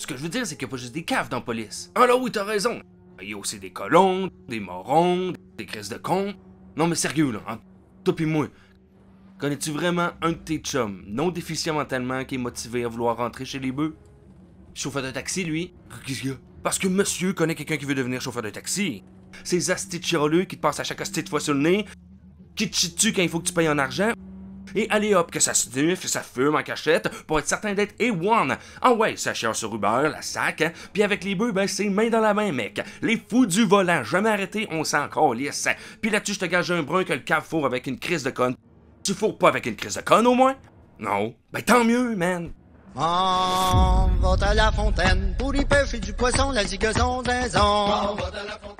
Ce que je veux dire, c'est qu'il n'y a pas juste des caves dans la police. Ah là oui, t'as raison. Il y a aussi des colons, des morons, des crises de con Non mais sérieux là, hein? toi pis moi. Connais-tu vraiment un de tes chums, non déficient mentalement, qui est motivé à vouloir rentrer chez les bœufs? Chauffeur de taxi, lui? Qu'est-ce qu'il y a? Parce que monsieur connaît quelqu'un qui veut devenir chauffeur de taxi. Ces astis de qui te passent à chaque astis de fois sur le nez, qui te chient quand il faut que tu payes en argent, et allez hop, que ça sniffe, ça fume en cachette pour être certain d'être A1. Ah ouais, ça chère sur Uber, la sac, hein. puis avec les bœufs, ben c'est main dans la main, mec. Les fous du volant, jamais arrêté, on s'en lisse. Puis là-dessus, je te gage un brun que le cave fourre avec une crise de conne. Tu fourres pas avec une crise de conne au moins? Non. Ben tant mieux, man. On va à la fontaine pour les du poisson, la zinzon. On la